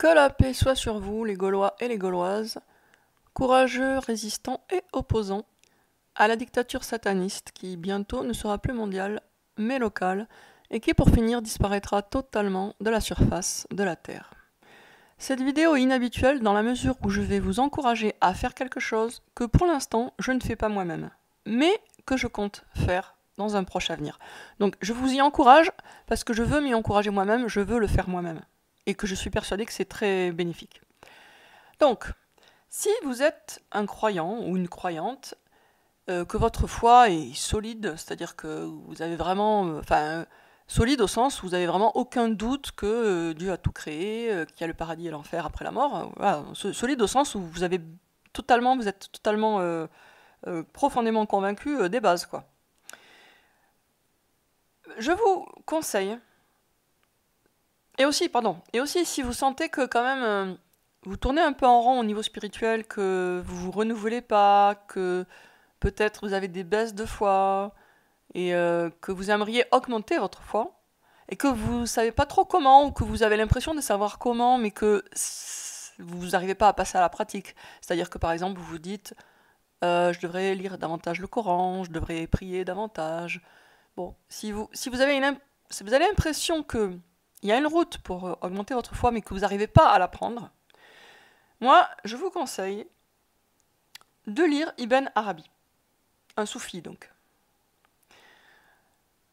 Que la paix soit sur vous, les Gaulois et les Gauloises, courageux, résistants et opposants à la dictature sataniste qui bientôt ne sera plus mondiale mais locale et qui pour finir disparaîtra totalement de la surface de la Terre. Cette vidéo est inhabituelle dans la mesure où je vais vous encourager à faire quelque chose que pour l'instant je ne fais pas moi-même, mais que je compte faire dans un proche avenir. Donc je vous y encourage parce que je veux m'y encourager moi-même, je veux le faire moi-même et que je suis persuadée que c'est très bénéfique. Donc, si vous êtes un croyant ou une croyante, euh, que votre foi est solide, c'est-à-dire que vous avez vraiment, euh, enfin, solide au sens où vous n'avez vraiment aucun doute que euh, Dieu a tout créé, qu'il y a le paradis et l'enfer après la mort, voilà, solide au sens où vous avez totalement, vous êtes totalement, profondément convaincu des bases, quoi. Je vous conseille et aussi, pardon, et aussi si vous sentez que quand même euh, vous tournez un peu en rond au niveau spirituel, que vous vous renouvelez pas, que peut-être vous avez des baisses de foi et euh, que vous aimeriez augmenter votre foi et que vous savez pas trop comment ou que vous avez l'impression de savoir comment mais que vous n'arrivez pas à passer à la pratique. C'est-à-dire que par exemple vous vous dites euh, je devrais lire davantage le Coran, je devrais prier davantage. Bon, si vous, si vous avez une, si vous avez l'impression que il y a une route pour euh, augmenter votre foi, mais que vous n'arrivez pas à la prendre, moi, je vous conseille de lire Ibn Arabi, un soufi donc.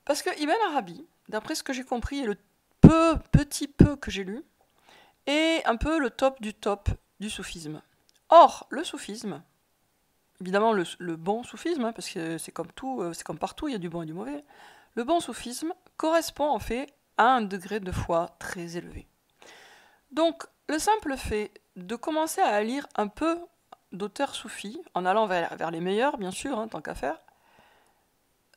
Parce que Ibn Arabi, d'après ce que j'ai compris et le peu, petit peu que j'ai lu, est un peu le top du top du soufisme. Or, le soufisme, évidemment le, bon soufisme, hein, parce que c'est comme tout, euh, c'est comme partout, il y a du bon et du mauvais, le bon soufisme correspond en fait un degré de foi très élevé. Donc, le simple fait de commencer à lire un peu d'auteurs soufis, en allant vers, les meilleurs, bien sûr, hein, tant qu'à faire,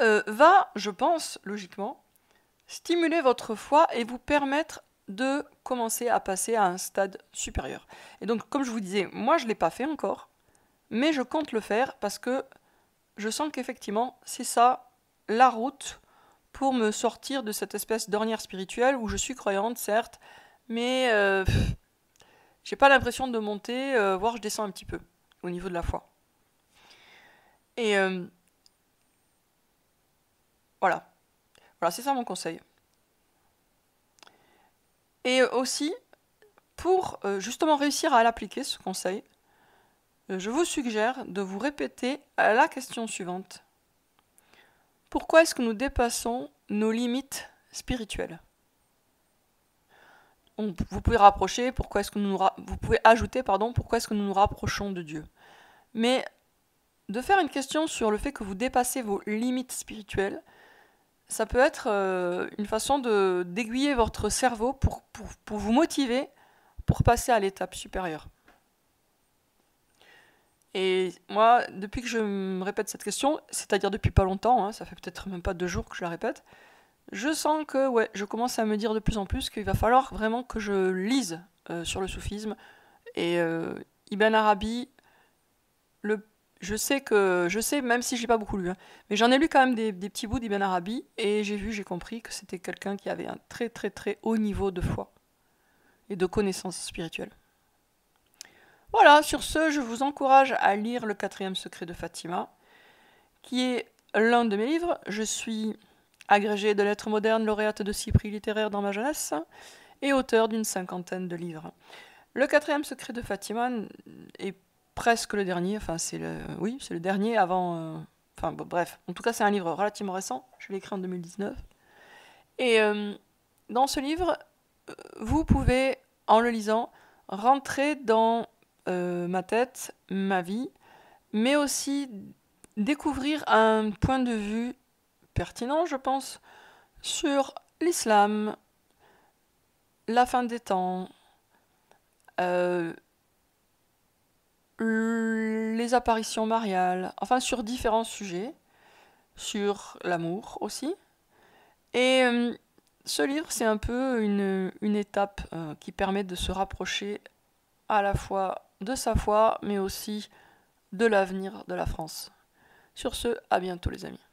euh, va, je pense, logiquement, stimuler votre foi et vous permettre de commencer à passer à un stade supérieur. Et donc, comme je vous disais, moi, je ne l'ai pas fait encore, mais je compte le faire parce que je sens qu'effectivement, c'est ça la route pour me sortir de cette espèce d'ornière spirituelle où je suis croyante, certes, mais euh, j'ai pas l'impression de monter, euh, voire je descends un petit peu au niveau de la foi. Et euh, voilà. Voilà, c'est ça mon conseil. Et aussi, pour justement réussir à l'appliquer, ce conseil, je vous suggère de vous répéter la question suivante. Pourquoi est-ce que nous dépassons nos limites spirituelles Vous pouvez rapprocher, pourquoi est-ce que nous, vous pouvez ajouter, pardon, pourquoi est-ce que nous nous rapprochons de Dieu Mais de faire une question sur le fait que vous dépassez vos limites spirituelles, ça peut être euh, une façon de, d'aiguiller votre cerveau pour, pour vous motiver pour passer à l'étape supérieure. Et moi, depuis que je me répète cette question, c'est-à-dire depuis pas longtemps, hein, ça fait peut-être même pas deux jours que je la répète, je sens que ouais, je commence à me dire de plus en plus qu'il va falloir vraiment que je lise euh, sur le soufisme. Et euh, Ibn Arabi, le, je sais que, je sais, même si j'ai pas beaucoup lu, hein, mais j'en ai lu quand même des, des petits bouts d'Ibn Arabi, et j'ai vu, j'ai compris que c'était quelqu'un qui avait un très très très haut niveau de foi et de connaissance spirituelle. Voilà, sur ce, je vous encourage à lire Le quatrième secret de Fatima, qui est l'un de mes livres. Je suis agrégée de lettres modernes, lauréate de six prix littéraires dans ma jeunesse et auteur d'une cinquantaine de livres. Le quatrième secret de Fatima est presque le dernier, enfin c'est le, oui, c'est le dernier avant, euh, enfin bref, en tout cas c'est un livre relativement récent, je l'ai écrit en 2019. Et euh, dans ce livre, euh, vous pouvez, en le lisant, rentrer dans euh, ma tête, ma vie, mais aussi découvrir un point de vue pertinent, je pense, sur l'islam, la fin des temps, euh, les apparitions mariales, enfin sur différents sujets, sur l'amour aussi. Et euh, ce livre, c'est un peu une, étape qui permet de se rapprocher à la fois de sa foi, mais aussi de l'avenir de la France. Sur ce, à bientôt les amis.